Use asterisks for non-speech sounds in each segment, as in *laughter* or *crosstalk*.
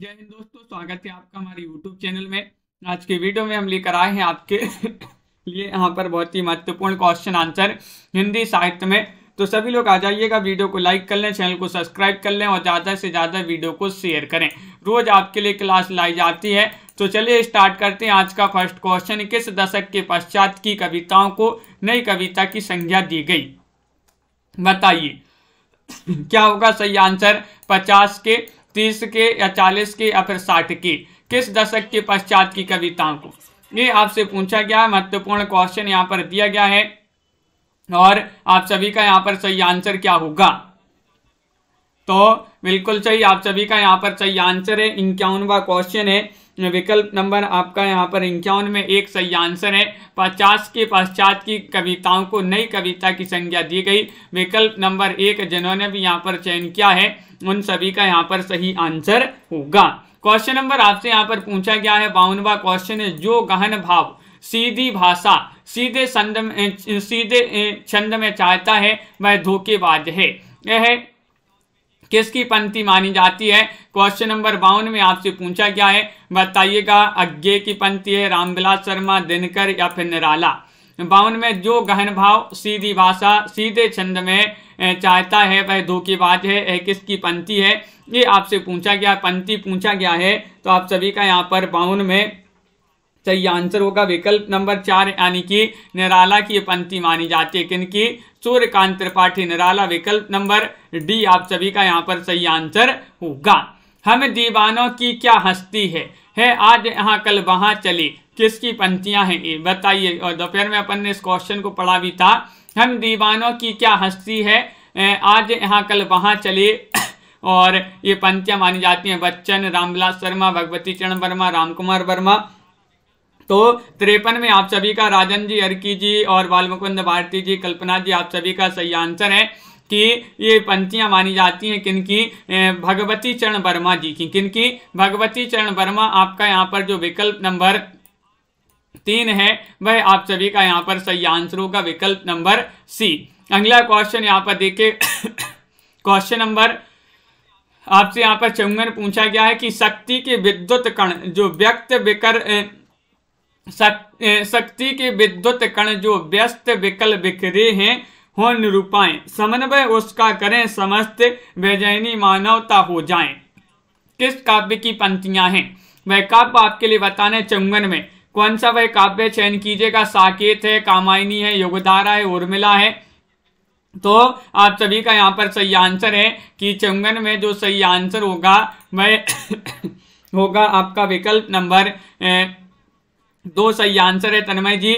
जय हिंद दोस्तों स्वागत है आपका हमारे YouTube चैनल में आज के वीडियो में हम लेकर आए हैं आपके *laughs* लिए यहाँ पर बहुत ही महत्वपूर्ण क्वेश्चन आंसर हिंदी साहित्य में तो सभी लोग आ जाइएगा वीडियो को लाइक कर लें चैनल को सब्सक्राइब कर लें और ज़्यादा से ज़्यादा वीडियो को शेयर करें रोज़ आपके लिए क्लास लाई जाती है तो चलिए स्टार्ट करते हैं आज का फर्स्ट क्वेश्चन किस दशक के पश्चात की कविताओं को नई कविता की संज्ञा दी गई बताइए *clears throat* क्या होगा सही आंसर पचास के तीस के या चालीस के या फिर साठ के किस दशक के पश्चात की कविताओं को ये आपसे पूछा गया है महत्वपूर्ण क्वेश्चन यहाँ पर दिया गया है और आप सभी का यहाँ पर सही आंसर क्या होगा तो बिल्कुल सही आप सभी का यहाँ पर सही आंसर है इंक्यावनवा क्वेश्चन है विकल्प नंबर आपका यहाँ पर इंक्यावन में एक सही आंसर है पचास के पश्चात की कविताओं को नई कविता की संज्ञा दी गई विकल्प नंबर एक जिन्होंने भी यहाँ पर चयन किया है उन सभी का यहाँ पर सही आंसर होगा क्वेश्चन नंबर आपसे यहाँ पर पूछा गया है बावनवा क्वेश्चन है जो गहन भाव सीधी भाषा सीधे संद में सीधे छंद में चाहता है वह धोखेबाज है यह किसकी पंक्ति मानी जाती है क्वेश्चन नंबर बावन में आपसे पूछा गया है बताइएगा अज्ञे की पंक्ति है रामविलास शर्मा दिनकर या फिर निराला बावन में जो गहन भाव सीधी भाषा सीधे छंद में चाहता है वह दो की बात है किसकी पंक्ति है ये आपसे पूछा गया पंक्ति पूछा गया है तो आप सभी का यहाँ पर बावन में सही आंसर होगा विकल्प नंबर चार यानी कि निराला की पंक्ति मानी जाती है क्योंकि सूर्यकांत त्रिपाठी निराला विकल्प नंबर डी आप सभी का यहाँ पर सही आंसर होगा हम दीवानों की क्या हस्ती है है आज यहाँ कल वहाँ चली किसकी पंक्तियाँ हैं ये बताइए और दोपहर में अपन ने इस क्वेश्चन को पढ़ा भी था हम दीवानों की क्या हस्ती है आज यहाँ कल वहाँ चले *coughs* और ये पंक्तियाँ मानी जाती हैं बच्चन रामविलास शर्मा भगवती चरण वर्मा राम कुमार वर्मा तो त्रेपन में आप सभी का राजन जी अर्की जी और बाल भारती जी कल्पना जी आप सभी का सही आंसर है कि ये पंक्तियाँ मानी जाती हैं किनकी भगवती चरण वर्मा जी की किनकी भगवती चरण वर्मा आपका यहाँ पर जो विकल्प नंबर तीन है वह आप सभी का यहाँ पर सही आंसर होगा विकल्प नंबर सी अगला क्वेश्चन यहाँ पर देखे *coughs* क्वेश्चन नंबर आपसे यहाँ पर चौंगन पूछा गया है कि शक्ति के विद्युत कण जो व्यक्त विकर शक्ति के विद्युत कण जो व्यस्त विकल बिखरे हैं हो निरूपाए समन्वय उसका करें समस्त बेजैनी मानवता हो जाए किस काव्य की पंक्तियां हैं वह काव्य आपके लिए बताने चुंगन में कौन सा वह काव्य चयन कीजिएगा साकेत है कामायनी है योगधारा है उर्मिला है तो आप सभी का यहाँ पर सही आंसर है कि चुंगन में जो सही आंसर होगा वह *coughs* होगा आपका विकल्प नंबर दो सही आंसर है तन्मय जी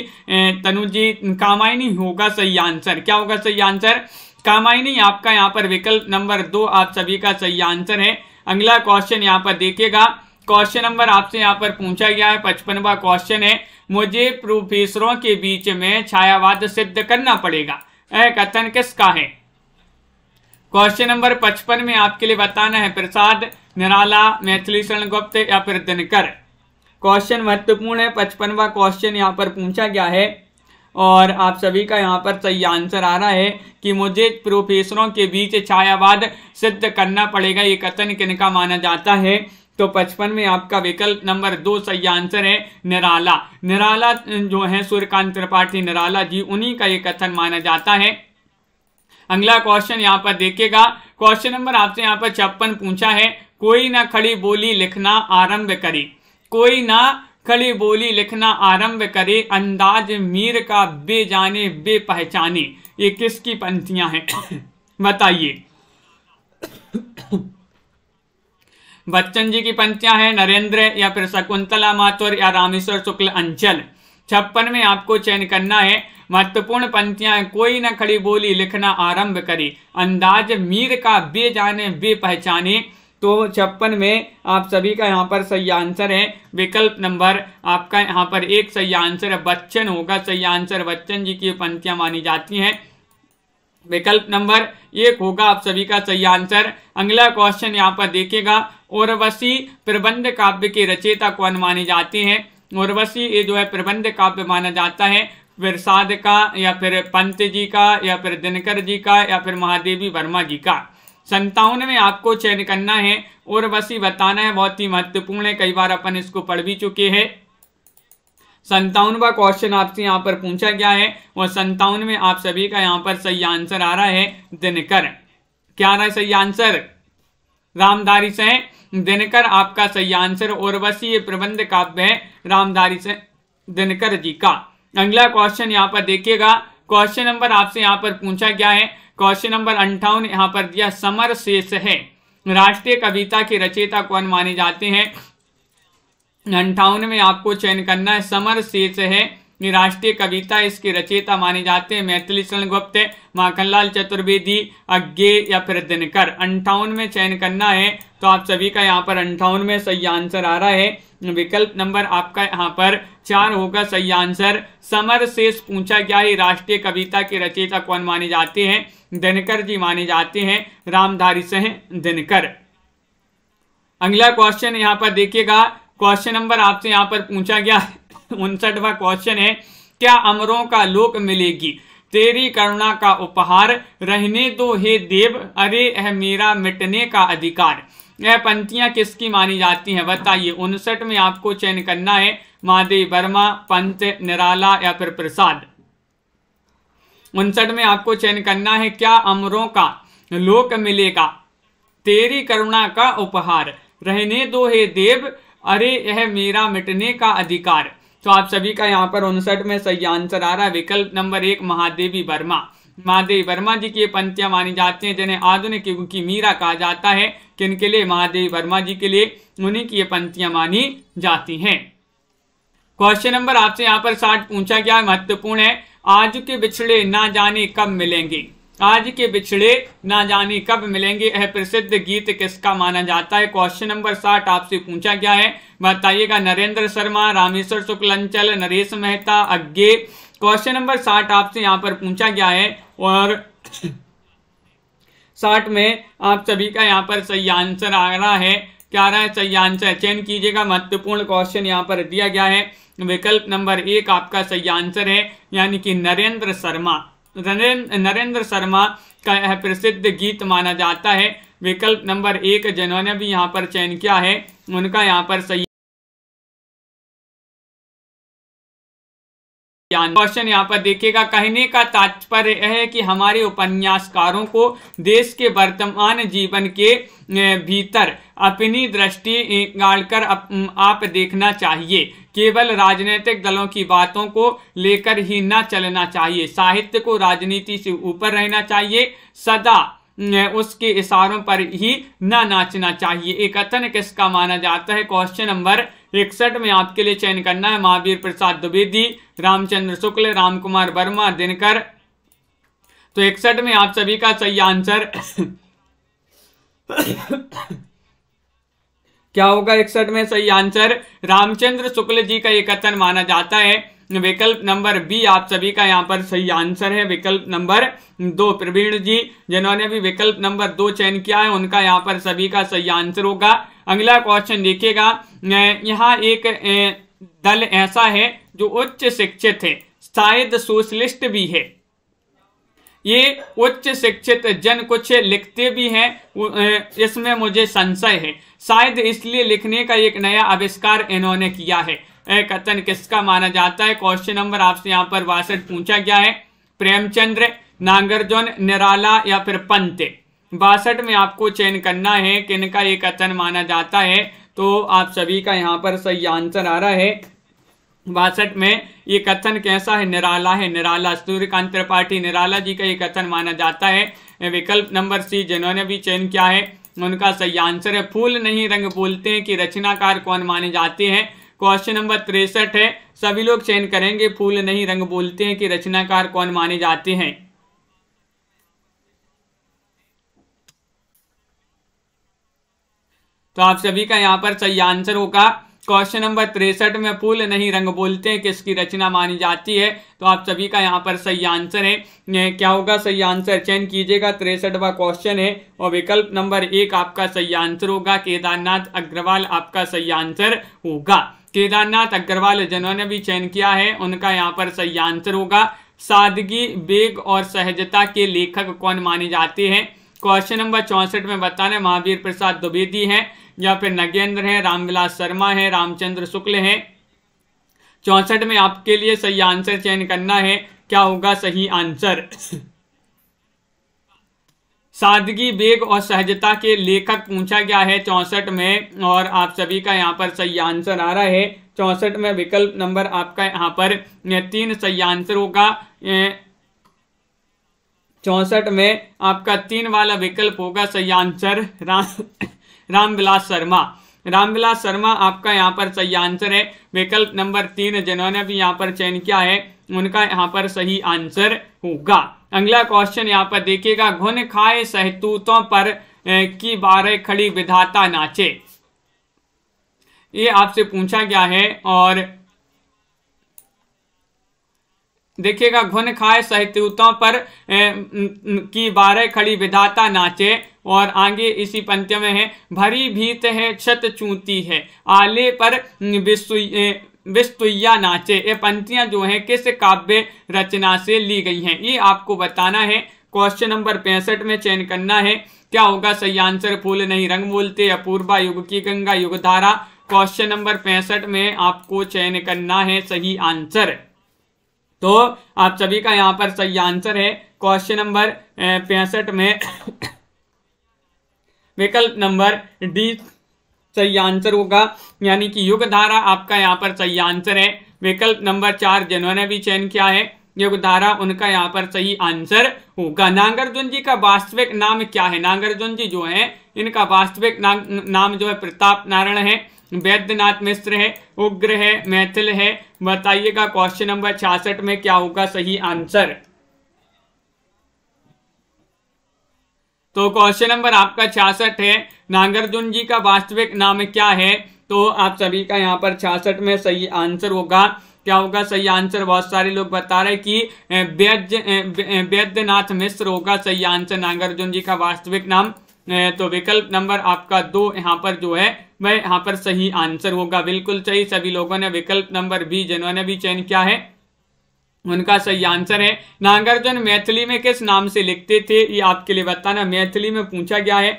तनु जी कामायनी होगा सही आंसर क्या होगा सही आंसर कामायनी आपका यहाँ पर विकल्प नंबर दो आप सभी का सही आंसर है अगला क्वेश्चन यहाँ पर देखिएगा क्वेश्चन नंबर आपसे यहाँ पर पूछा गया है पचपनवा क्वेश्चन है मुझे प्रोफेसरों के बीच में छायावाद सिद्ध करना पड़ेगा यह कथन किसका है क्वेश्चन नंबर पचपन में आपके लिए बताना है प्रसाद निराला मैथिली गुप्त या फिर दिनकर क्वेश्चन महत्वपूर्ण है पचपनवा क्वेश्चन यहाँ पर पूछा गया है और आप सभी का यहाँ पर सही आंसर आ रहा है कि मुझे प्रोफेसरों के बीच छायावाद सिद्ध करना पड़ेगा ये कथन किन का माना जाता है तो पचपन में आपका विकल्प नंबर दो सही आंसर है निराला निराला जो है सूर्यकांत त्रिपाठी निराला जी उन्हीं का ये कथन माना जाता है अगला क्वेश्चन यहाँ पर देखिएगा क्वेश्चन नंबर आपसे यहाँ पर छप्पन पूछा है कोई ना खड़ी बोली लिखना आरंभ करी कोई ना खड़ी बोली लिखना आरंभ करे अंदाज मीर का बेजाने बे पहचाने ये किसकी पंक्तियां हैं *coughs* बताइए *coughs* बच्चन जी की पंक्तियां हैं नरेंद्र या फिर शकुंतला माथुर या रामेश्वर शुक्ल अंचल छप्पन में आपको चयन करना है महत्वपूर्ण पंक्तियां कोई न खड़ी बोली लिखना आरंभ करे अंदाज मीर का बेजाने बे पहचाने तो छप्पन में आप सभी का यहाँ पर सही आंसर है विकल्प नंबर आपका यहाँ पर एक सही आंसर है बच्चन होगा सही आंसर बच्चन जी की पंक्तियाँ मानी जाती हैं विकल्प नंबर एक होगा आप सभी का सही आंसर अगला क्वेश्चन यहाँ पर देखेगा उर्वशी प्रबंध काव्य के रचयिता कौन मानी जाती हैं उर्वशी ये जो है प्रबंध काव्य माना जाता है साध का या फिर पंत जी का या फिर दिनकर जी का या फिर महादेवी वर्मा जी का संतावनवे आपको चयन करना है और बस ही बताना है बहुत ही महत्वपूर्ण है कई बार अपन इसको पढ़ भी चुके हैं संतावनवा क्वेश्चन आपसे यहाँ पर पूछा गया है और संतावन में आप सभी का यहाँ पर सही आंसर आ रहा है दिनकर क्या आ रहा है सही आंसर रामधारी से दिनकर आपका सही आंसर और बस ये प्रबंध काव्य है रामधारी से दिनकर जी का अगला क्वेश्चन यहाँ पर देखिएगा क्वेश्चन नंबर आपसे यहाँ पर पूछा गया है क्वेश्चन नंबर अंठावन यहाँ पर दिया समर शेष है राष्ट्रीय कविता के रचयिता कौन माने जाते हैं अंठावन में आपको चयन करना है समर शेष है निराष्ट्रीय कविता इसके रचयिता माने जाते हैं मैथिली चरण गुप्त माखनलाल चतुर्वेदी अज्ञे या फिर दिनकर अंठावन में चयन करना है तो आप सभी का यहाँ पर अंठावन में सही आंसर आ रहा है विकल्प नंबर आपका यहाँ पर चार होगा सही आंसर समर शेष पूछा गया है राष्ट्रीय कविता के रचयिता कौन माने जाते हैं दिनकर जी माने जाते हैं रामधारी सह दिनकर अगला क्वेश्चन यहाँ पर देखिएगा क्वेश्चन नंबर आपसे यहाँ पर पूछा गया *laughs* उनसठवा क्वेश्चन है क्या अमरों का लोक मिलेगी तेरी करुणा का उपहार रहने दो हे देव अरे यह मेरा मिटने का अधिकार यह पंक्तियां किसकी मानी जाती हैं बताइए उनसठ में आपको चयन करना है महादेव वर्मा पंत निराला या फिर प्रसाद उनसठ में आपको चयन करना है क्या अमरों का लोक मिलेगा तेरी करुणा का उपहार रहने दो हे देव अरे यह मेरा मिटने का अधिकार तो आप सभी का यहाँ पर उनसठ में सही आंसर आ रहा है विकल्प नंबर एक महादेवी वर्मा महादेवी वर्मा जी की ये पंक्तियां मानी जाती हैं जिन्हें आधुनिक युग की मीरा कहा जाता है के लिए महादेवी वर्मा जी के लिए उन्हीं की ये पंक्तियां मानी जाती हैं क्वेश्चन नंबर आपसे यहाँ पर साठ पूछा गया महत्वपूर्ण है आज के बिछड़े ना जाने कब मिलेंगे आज के बिछड़े ना जाने कब मिलेंगे यह प्रसिद्ध गीत किसका माना जाता है क्वेश्चन नंबर साठ आपसे पूछा गया है बताइएगा नरेंद्र शर्मा रामेश्वर अंचल नरेश मेहता अज्ञे क्वेश्चन नंबर साठ आपसे यहाँ पर पूछा गया है और साठ में आप सभी का यहाँ पर सही आंसर आ रहा है क्या रहा है सही आंसर चयन कीजिएगा महत्वपूर्ण क्वेश्चन यहाँ पर दिया गया है विकल्प नंबर एक आपका सही आंसर है यानी कि नरेंद्र शर्मा नरेंद्र शर्मा का यह प्रसिद्ध गीत माना जाता है विकल्प नंबर एक जिन्होंने भी यहाँ पर चयन किया है उनका यहाँ पर सही क्वेश्चन यहाँ पर देखिएगा कहने का तात्पर्य यह है कि हमारे उपन्यासकारों को देश के वर्तमान जीवन के भीतर अपनी दृष्टि गाड़कर आप देखना चाहिए केवल राजनीतिक दलों की बातों को लेकर ही न चलना चाहिए साहित्य को राजनीति से ऊपर रहना चाहिए सदा उसके इशारों पर ही ना नाचना चाहिए एक कथन किसका माना जाता है क्वेश्चन नंबर इकसठ में आपके लिए चयन करना है महावीर प्रसाद द्विवेदी रामचंद्र शुक्ल रामकुमार वर्मा दिनकर तो इकसठ में आप सभी का सही आंसर क्या होगा इकसठ में सही आंसर रामचंद्र शुक्ल जी का ये कथन माना जाता है विकल्प नंबर बी आप सभी का यहाँ पर सही आंसर है विकल्प नंबर दो प्रवीण जी जिन्होंने भी विकल्प नंबर दो चयन किया है उनका यहाँ पर सभी का सही आंसर होगा अगला क्वेश्चन देखिएगा यहाँ एक दल ऐसा है जो उच्च शिक्षित है शायद सोशलिस्ट भी है ये उच्च शिक्षित जन कुछ लिखते भी हैं इसमें मुझे संशय है शायद इसलिए लिखने का एक नया आविष्कार इन्होंने किया है कथन किसका माना जाता है क्वेश्चन नंबर आपसे यहाँ पर बासठ पूछा गया है प्रेमचंद्र नागार्जुन निराला या फिर पंत बासठ में आपको चयन करना है किनका ये कथन माना जाता है तो आप सभी का यहाँ पर सही आंसर आ रहा है बासठ में ये कथन कैसा है निराला है निराला सूर्यकांत त्रिपाठी निराला जी का ये कथन माना जाता है विकल्प नंबर सी जिन्होंने भी चयन किया है उनका सही आंसर है फूल नहीं रंग बोलते हैं कि रचनाकार कौन माने जाते हैं क्वेश्चन नंबर तिरसठ है सभी लोग चयन करेंगे फूल नहीं रंग बोलते हैं कि रचनाकार कौन माने जाते हैं तो आप सभी का यहाँ पर सही आंसर होगा क्वेश्चन नंबर तिरसठ में फूल नहीं रंग बोलते हैं किसकी रचना मानी जाती है तो आप सभी का यहाँ पर सही आंसर है क्या होगा सही आंसर चयन कीजिएगा तिरसठवा क्वेश्चन है और विकल्प नंबर एक आपका सही आंसर होगा केदारनाथ अग्रवाल आपका सही आंसर होगा केदारनाथ अग्रवाल जिन्होंने भी चयन किया है उनका यहाँ पर सही आंसर होगा सादगी वेग और सहजता के लेखक कौन माने जाते हैं क्वेश्चन नंबर चौंसठ में बताने महावीर प्रसाद द्विवेदी हैं या फिर नगेंद्र हैं रामविलास शर्मा हैं रामचंद्र शुक्ल हैं चौंसठ में आपके लिए सही आंसर चयन करना है क्या होगा सही आंसर सादगी वेग और सहजता के लेखक पूछा गया है चौंसठ में और आप सभी का यहाँ पर सही आंसर आ रहा है चौंसठ में विकल्प नंबर आपका यहाँ पर तीन सही आंसर होगा चौंसठ में आपका तीन वाला विकल्प होगा सही आंसर राम रामविलास शर्मा रामविलास शर्मा आपका यहाँ पर सही आंसर है विकल्प नंबर तीन जिन्होंने भी यहाँ पर चयन किया है उनका यहाँ पर सही आंसर होगा अगला क्वेश्चन यहाँ पर देखिएगा घुन खाए सहतूतों पर की बारह खड़ी विधाता नाचे ये आपसे पूछा गया है और देखिएगा घुन खाए सहतूतों पर की बारह खड़ी विधाता नाचे और आगे इसी पंक्ति में है भरी भीत है छत चूती है आले पर विस्तुया नाचे ये पंक्तियां जो हैं किस काव्य रचना से ली गई हैं ये आपको बताना है क्वेश्चन नंबर पैंसठ में चयन करना है क्या होगा सही आंसर फूल नहीं रंग बोलते अपूर्वा युग की गंगा युग धारा क्वेश्चन नंबर पैंसठ में आपको चयन करना है सही आंसर तो आप सभी का यहाँ पर सही आंसर है क्वेश्चन नंबर पैंसठ में विकल्प नंबर डी सही आंसर होगा यानी कि युग धारा आपका यहाँ पर सही आंसर है विकल्प नंबर चार जिन्होंने भी चयन किया है युग धारा उनका यहाँ पर सही आंसर होगा नागार्जुन जी का वास्तविक नाम क्या है नागार्जुन जी जो है इनका वास्तविक नाम नाम जो है प्रताप नारायण है वैद्यनाथ मिश्र है उग्र है मैथिल है बताइएगा क्वेश्चन नंबर छियासठ में क्या होगा सही आंसर तो क्वेश्चन नंबर आपका छियासठ है नागार्जुन जी का वास्तविक नाम क्या है तो आप सभी का यहाँ पर छियासठ में सही आंसर होगा क्या होगा सही आंसर बहुत सारे लोग बता रहे कि वैद्य वैद्यनाथ मिश्र होगा सही आंसर नागार्जुन जी का वास्तविक नाम तो विकल्प नंबर आपका दो यहाँ पर जो है वह यहाँ पर सही आंसर होगा बिल्कुल सही सभी लोगों ने विकल्प नंबर बी जिन्होंने भी चयन किया है उनका सही आंसर है नागार्जुन मैथिली में किस नाम से लिखते थे ये आपके लिए बताना मैथिली में पूछा गया है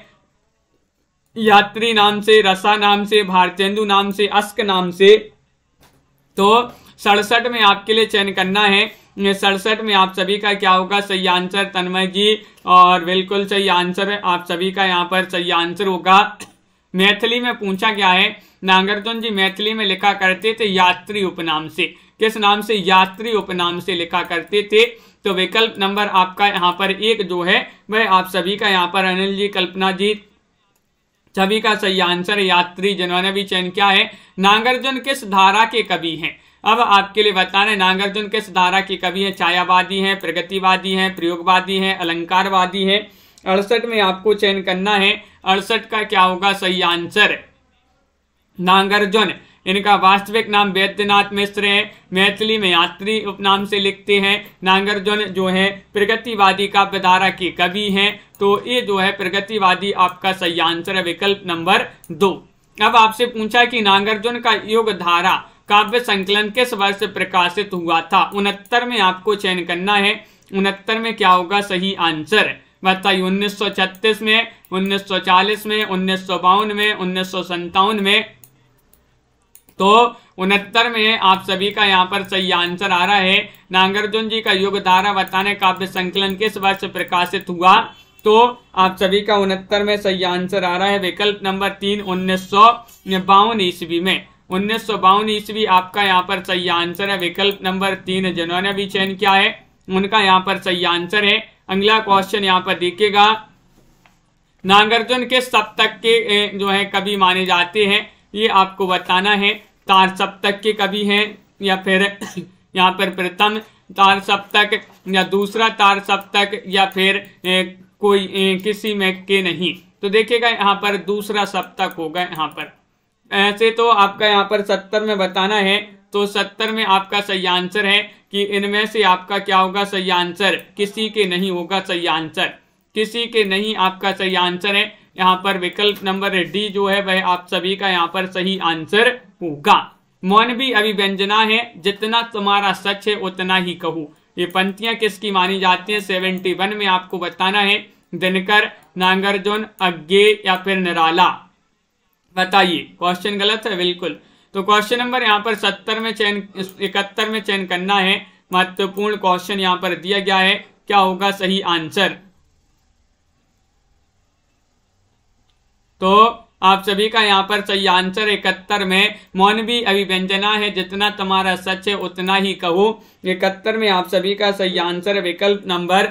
यात्री नाम से रसा नाम से भारतेंदु नाम से अस्क नाम से तो सड़सठ में आपके लिए चयन करना है सड़सठ में आप सभी का क्या होगा सही आंसर तन्मय जी और बिल्कुल सही आंसर है आप सभी का यहाँ पर सही आंसर होगा मैथिली में पूछा गया है नागार्जुन जी मैथिली में लिखा करते थे यात्री उपनाम से किस नाम से यात्री उपनाम से लिखा करते थे तो विकल्प नंबर आपका यहाँ पर एक जो है वह आप सभी का यहाँ पर अनिल जी कल्पना जी सभी का सही आंसर यात्री जिन्होंने भी चयन किया है नागार्जुन किस धारा के कवि हैं अब आपके लिए बताना है नागार्जुन किस धारा के कवि हैं छायावादी हैं प्रगतिवादी हैं प्रयोगवादी हैं अलंकारवादी हैं अड़सठ में आपको चयन करना है अड़सठ का क्या होगा सही आंसर नागार्जुन इनका वास्तविक नाम वैद्यनाथ मिश्र है मैथिली में यात्री उपनाम से लिखते हैं नागार्जुन जो है प्रगतिवादी बदारा के कवि हैं तो ये जो है प्रगतिवादी आपका सही आंसर है विकल्प नंबर दो अब आपसे पूछा कि नागार्जुन का योग धारा काव्य संकलन किस वर्ष प्रकाशित हुआ था उनहत्तर में आपको चयन करना है उनहत्तर में क्या होगा सही आंसर बताइए छत्तीस में 1940 में उन्नीस में उन्नीस में तो उनहत्तर में आप सभी का यहाँ पर सही आंसर आ रहा है नागार्जुन जी का युग धारा बताने काव्य संकलन किस वर्ष प्रकाशित हुआ तो आप सभी का उनहत्तर में सही आंसर आ रहा है विकल्प नंबर तीन उन्नीस सौ बावन ईस्वी में उन्नीस सौ बावन ईस्वी आपका यहाँ पर सही आंसर है विकल्प नंबर तीन जिन्होंने भी चयन किया है उनका यहाँ पर सही आंसर है अगला क्वेश्चन यहाँ पर देखिएगा नागार्जुन के सप्तक के जो है कवि माने जाते हैं ये आपको बताना है तार सप्तक के कवि हैं या फिर *coughs* यहाँ पर प्रथम तार सप्तक या दूसरा तार सप्तक या फिर ए, कोई ए, किसी में के नहीं तो देखिएगा यहाँ पर दूसरा सप्तक होगा यहाँ पर ऐसे तो आपका यहाँ पर सत्तर में बताना है तो सत्तर में आपका सही आंसर है कि इनमें से आपका क्या होगा सही आंसर किसी के नहीं होगा सही आंसर किसी के नहीं आपका सही आंसर है यहाँ पर विकल्प नंबर डी जो है वह आप सभी का यहाँ पर सही आंसर होगा मौन भी अभिव्यंजना है जितना तुम्हारा सच है उतना ही कहू ये पंक्तियां किसकी मानी जाती हैं सेवेंटी वन में आपको बताना है दिनकर नागार्जुन अज्ञे या फिर निराला बताइए क्वेश्चन गलत है बिल्कुल तो क्वेश्चन नंबर यहाँ पर सत्तर में चयन इकहत्तर में चयन करना है महत्वपूर्ण क्वेश्चन यहाँ पर दिया गया है क्या होगा सही आंसर तो आप सभी का यहाँ पर सही आंसर इकहत्तर में मौनवी अभिव्यंजना है जितना तुम्हारा सच है उतना ही कहो इकहत्तर में आप सभी का सही आंसर विकल्प नंबर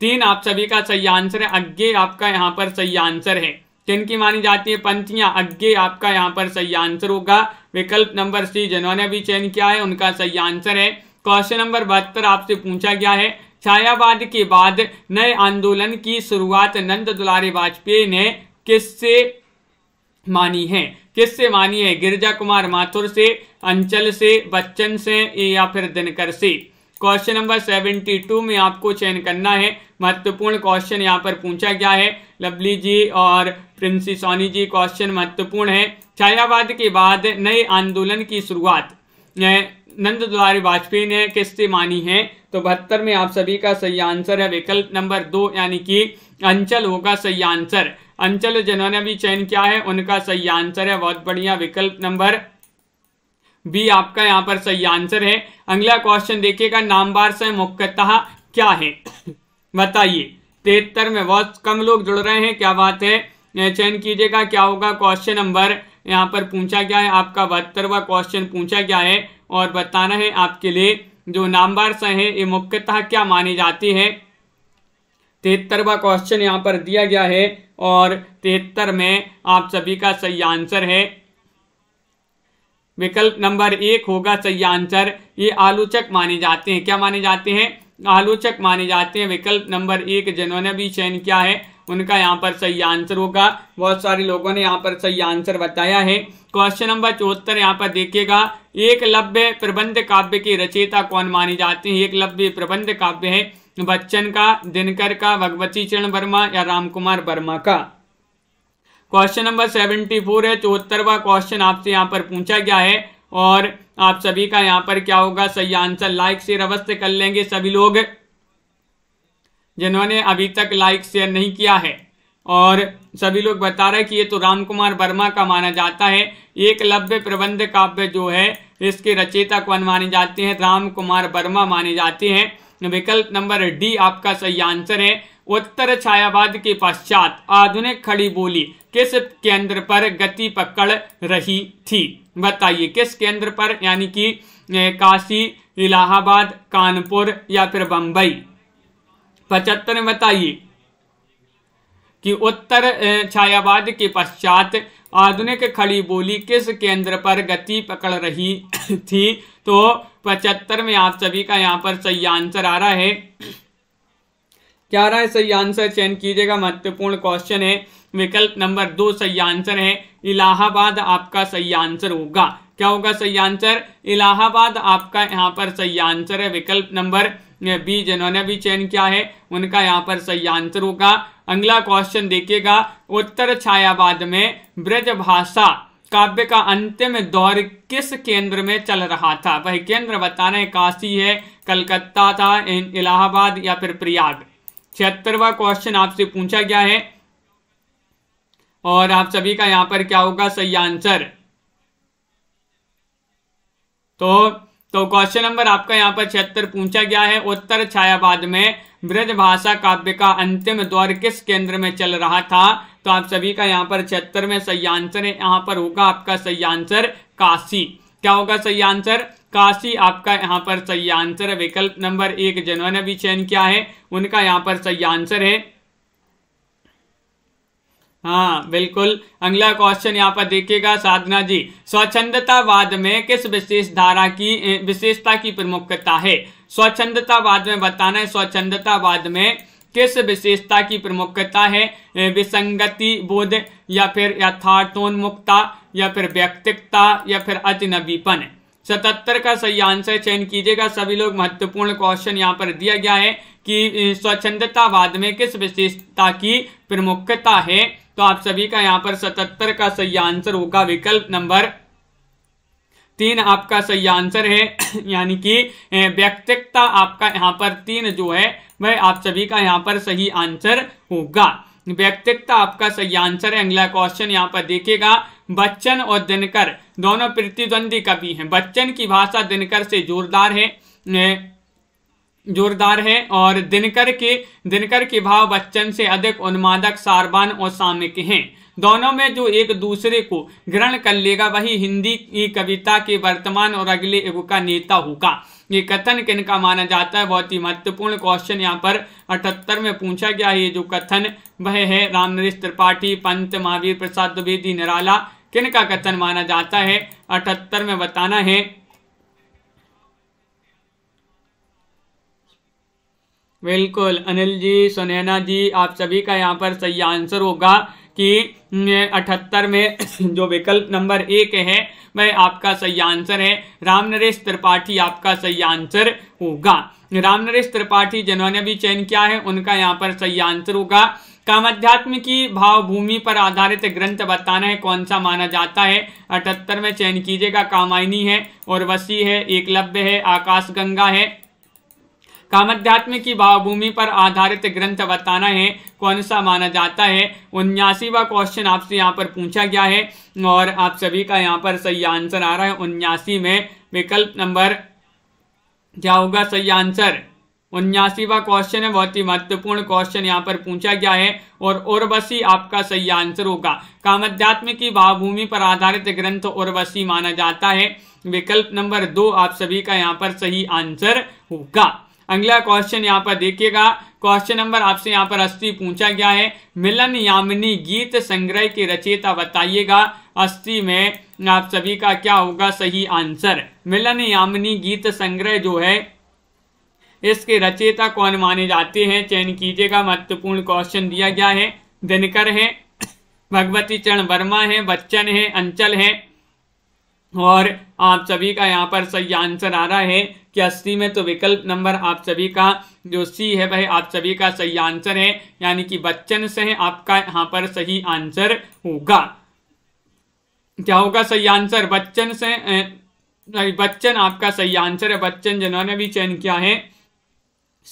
तीन आप सभी का सही आंसर है अज्ञे आपका यहाँ पर सही आंसर है की मानी जाती है पंथियां अज्ञे आपका यहाँ पर सही आंसर होगा विकल्प नंबर सी जिन्होंने भी चयन किया है उनका सही आंसर है क्वेश्चन नंबर बहत्तर आपसे पूछा गया है छायावाद के बाद नए आंदोलन की शुरुआत नंद दुलारी वाजपेयी ने किससे मानी है किससे मानी है गिरजा कुमार माथुर से अंचल से बच्चन से या फिर दिनकर से क्वेश्चन नंबर सेवेंटी टू में आपको चयन करना है महत्वपूर्ण क्वेश्चन यहाँ पर पूछा गया है लवली जी और प्रिंसी सोनी जी क्वेश्चन महत्वपूर्ण है छायावाद के बाद नए आंदोलन की शुरुआत नंद द्वारे वाजपेयी ने किससे मानी है तो बहत्तर में आप सभी का सही आंसर है विकल्प नंबर दो यानी कि अंचल होगा सही आंसर अंचल जिन्होंने भी चयन किया है उनका सही आंसर है बहुत बढ़िया विकल्प नंबर बी आपका यहाँ पर सही आंसर है अगला क्वेश्चन देखिएगा नामवार से मुख्यतः क्या है *coughs* बताइए तिहत्तर में बहुत कम लोग जुड़ रहे हैं क्या बात है चयन कीजिएगा क्या होगा क्वेश्चन नंबर यहाँ पर पूछा क्या है आपका बहत्तरवा क्वेश्चन पूछा क्या है और बताना है आपके लिए जो नामवार स है ये मुख्यतः क्या मानी जाती है तिहत्तरवा क्वेश्चन यहाँ पर दिया गया है और तिहत्तर में आप सभी का सही आंसर है विकल्प नंबर एक होगा सही आंसर ये आलोचक माने जाते हैं क्या माने जाते हैं आलोचक माने जाते हैं विकल्प नंबर एक जिन्होंने भी चयन किया है उनका यहाँ पर सही आंसर होगा बहुत सारे लोगों ने यहाँ पर सही आंसर बताया है क्वेश्चन नंबर चौहत्तर यहाँ पर देखिएगा एक लव्य प्रबंध काव्य की रचयिता कौन माने जाते हैं एक लव्य प्रबंध काव्य है बच्चन का दिनकर का भगवती चरण वर्मा या रामकुमार वर्मा का क्वेश्चन नंबर सेवेंटी फोर है चौहत्तरवा क्वेश्चन आपसे यहाँ पर पूछा गया है और आप सभी का यहाँ पर क्या होगा सही आंसर लाइक शेयर अवश्य कर लेंगे सभी लोग जिन्होंने अभी तक लाइक शेयर नहीं किया है और सभी लोग बता रहे कि ये तो राम कुमार वर्मा का माना जाता है एक लव्य प्रबंध काव्य जो है इसके रचेता कौन माने जाते हैं राम कुमार वर्मा माने जाते हैं विकल्प नंबर डी आपका सही आंसर है उत्तर छायावाद के पश्चात आधुनिक खड़ी बोली किस केंद्र पर गति पकड़ रही थी बताइए किस केंद्र पर यानी कि काशी इलाहाबाद कानपुर या फिर बंबई पचहत्तर बताइए कि उत्तर छायावाद के पश्चात आधुनिक खड़ी बोली किस केंद्र पर गति पकड़ रही थी तो पचहत्तर में आप सभी का यहाँ पर सही आंसर आ रहा है क्या आ रहा है सही आंसर चयन कीजिएगा महत्वपूर्ण क्वेश्चन है विकल्प नंबर दो सही आंसर है इलाहाबाद आपका सही आंसर होगा क्या होगा सही आंसर इलाहाबाद आपका यहाँ पर सही आंसर है विकल्प नंबर बी जिन्होंने भी चयन किया है उनका यहाँ पर सही आंसर होगा अगला क्वेश्चन देखिएगा उत्तर छायावाद में ब्रज भाषा काव्य का अंतिम दौर किस केंद्र में चल रहा था वही केंद्र बताने काशी है कलकत्ता था इलाहाबाद या फिर प्रयाग छिहत्तरवा क्वेश्चन आपसे पूछा गया है और आप सभी का यहां पर क्या होगा सही आंसर तो तो क्वेश्चन नंबर आपका यहां पर छिहत्तर पूछा गया है उत्तर छायाबाद में ब्रजभाषा भाषा काव्य का अंतिम दौर किस केंद्र में चल रहा था तो आप सभी का यहाँ पर छिहत्तर में सही आंसर है यहाँ पर होगा आपका सही आंसर काशी क्या होगा सही आंसर काशी आपका यहाँ पर सही आंसर है विकल्प नंबर एक जिन्होंने भी चयन किया है उनका यहाँ पर सही आंसर है हाँ बिल्कुल अगला क्वेश्चन यहाँ पर देखिएगा साधना जी स्वच्छंदतावाद में किस विशेष धारा की विशेषता की प्रमुखता है स्वच्छंदतावाद में बताना है स्वच्छंदतावाद में किस विशेषता की प्रमुखता है विसंगति बोध या फिर यथार्थोन्मुखता या फिर व्यक्तिकता या फिर अजनबीपन सतहत्तर का सही आंसर चयन कीजिएगा सभी लोग महत्वपूर्ण क्वेश्चन यहाँ पर दिया गया है कि स्वच्छंदतावाद में किस विशेषता की प्रमुखता है तो आप सभी का यहाँ पर सतहत्तर का सही आंसर होगा विकल्प नंबर तीन आपका सही आंसर है *clears throat* यानी कि व्यक्तिकता आपका यहाँ पर तीन जो है वह आप सभी का यहाँ पर सही आंसर होगा व्यक्तिकता आपका सही आंसर है अगला क्वेश्चन यहाँ पर देखेगा बच्चन और दिनकर दोनों प्रतिद्वंदी कवि हैं बच्चन की भाषा दिनकर से जोरदार है जोरदार है और दिनकर के दिनकर के भाव बच्चन से अधिक उन्मादक सार्वान और सामिक हैं दोनों में जो एक दूसरे को ग्रहण कर लेगा वही हिंदी की कविता के वर्तमान और अगले युग का नेता होगा ये कथन किन का माना जाता है बहुत ही महत्वपूर्ण क्वेश्चन यहाँ पर अठहत्तर में पूछा गया है ये जो कथन वह है रामनरेश त्रिपाठी पंत महावीर प्रसाद द्विवेदी निराला का कथन माना जाता है अठहत्तर में बताना है बिल्कुल अनिल जी सुनैना जी आप सभी का यहाँ पर सही आंसर होगा कि अठहत्तर में *laughs* जो विकल्प नंबर एक है वह आपका सही आंसर है राम नरेश त्रिपाठी आपका सही आंसर होगा राम नरेश त्रिपाठी जिन्होंने भी चयन किया है उनका यहाँ पर सही आंसर होगा कामाध्यात्म की भावभूमि पर आधारित ग्रंथ बताना है कौन सा माना जाता है अठहत्तर में चयन कीजिएगा कामायनी है और वसी है एकलव्य है आकाश गंगा है कामध्यात्म की भावभूमि पर आधारित ग्रंथ बताना है कौन सा माना जाता है उन्यासीवा क्वेश्चन आपसे यहाँ पर पूछा गया है और आप सभी का यहाँ पर सही आंसर आ रहा है उन्यासी में विकल्प नंबर क्या होगा सही आंसर उन्यासीवा क्वेश्चन है बहुत ही महत्वपूर्ण क्वेश्चन यहाँ पर पूछा गया है और उर्वशी आपका सही आंसर होगा कामध्यात्म की भावभूमि पर आधारित ग्रंथ उर्वशी माना जाता है विकल्प नंबर दो आप सभी का यहाँ पर सही आंसर होगा अगला क्वेश्चन यहाँ पर देखिएगा क्वेश्चन नंबर आपसे यहाँ पर अस्थि पूछा गया है मिलन यामिनी गीत संग्रह के रचयिता बताइएगा अस्थि में आप सभी का क्या होगा सही आंसर मिलन यामिनी गीत संग्रह जो है इसके रचयिता कौन माने जाते हैं चयन कीजिएगा महत्वपूर्ण क्वेश्चन दिया गया है दिनकर है भगवती चरण वर्मा है बच्चन है अंचल है और आप सभी का यहाँ पर सही आंसर आ रहा है कि अस्सी में तो विकल्प नंबर आप सभी का जो सी है वह आप सभी का सही आंसर है यानी कि बच्चन से है आपका यहाँ पर सही आंसर होगा क्या होगा सही आंसर बच्चन से बच्चन आपका सही आंसर है बच्चन जिन्होंने भी चयन किया है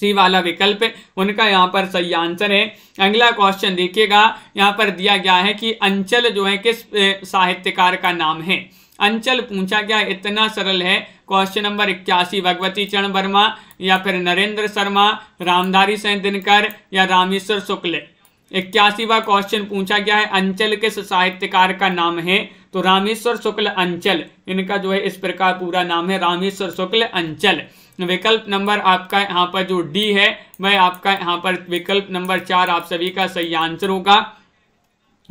सी वाला विकल्प उनका यहाँ पर सही आंसर है अगला क्वेश्चन देखिएगा यहाँ पर दिया गया है कि अंचल जो है किस साहित्यकार का नाम है अंचल पूछा गया इतना सरल है क्वेश्चन नंबर इक्यासी भगवती चरण वर्मा या फिर नरेंद्र शर्मा रामधारी सैन दिनकर या रामेश्वर शुक्ल इक्यासी वा क्वेश्चन पूछा गया है अंचल किस साहित्यकार का नाम है तो रामेश्वर शुक्ल अंचल इनका जो है इस प्रकार पूरा नाम है रामेश्वर शुक्ल अंचल विकल्प नंबर आपका यहाँ पर जो डी है वह आपका यहाँ पर विकल्प नंबर चार आप सभी का सही आंसर होगा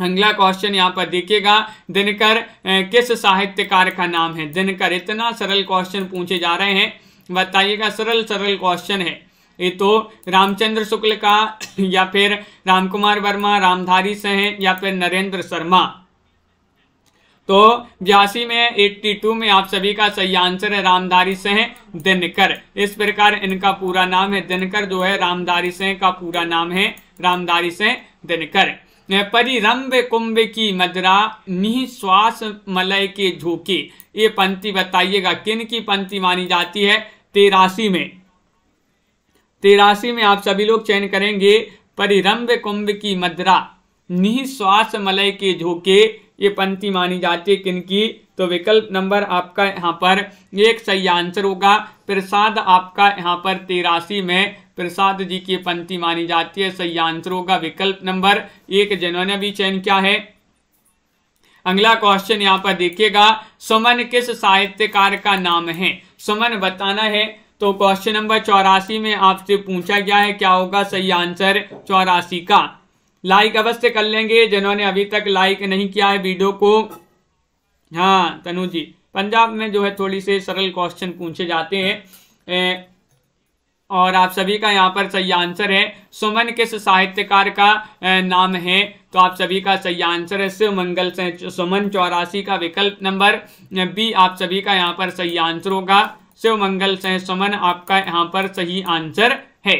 अगला क्वेश्चन यहाँ पर देखिएगा दिनकर किस साहित्यकार का नाम है दिनकर इतना सरल क्वेश्चन पूछे जा रहे हैं बताइएगा सरल सरल क्वेश्चन है ये तो रामचंद्र शुक्ल का या फिर रामकुमार वर्मा रामधारी से है या फिर नरेंद्र शर्मा तो बयासी में 82 में आप सभी का सही आंसर है रामधारी सिंह दिनकर इस प्रकार इनका पूरा नाम है दिनकर जो है रामधारी सिंह का पूरा नाम है रामधारी सिंह दिनकर परिरंभ कुंभ की मदरा निःश्वास मलय के झोंके ये पंक्ति बताइएगा किन की पंक्ति मानी जाती है तेरासी में तेरासी में आप सभी लोग चयन करेंगे परिरंभ कुंभ की मदरा निश्वास मलय के झोंके ये पंक्ति मानी जाती है किन की तो विकल्प नंबर आपका यहाँ पर एक सही आंसर होगा प्रसाद आपका यहाँ पर तेरासी में प्रसाद जी की पंक्ति मानी जाती है सही आंसरों का विकल्प नंबर एक जिन्होंने भी चयन किया है अगला क्वेश्चन यहाँ पर देखिएगा सुमन किस साहित्यकार का नाम है सुमन बताना है तो क्वेश्चन नंबर चौरासी में आपसे पूछा गया है क्या होगा सही आंसर चौरासी का लाइक अवश्य कर लेंगे जिन्होंने अभी तक लाइक नहीं किया है वीडियो को हाँ तनु जी पंजाब में जो है थोड़ी से सरल क्वेश्चन पूछे जाते हैं और आप सभी का यहाँ पर सही आंसर है सुमन किस साहित्यकार का नाम है तो आप सभी का सही आंसर है शिव मंगल सुमन चौरासी का विकल्प नंबर बी आप सभी का यहाँ पर सही आंसर होगा शिव मंगल से सुमन आपका यहाँ पर सही आंसर है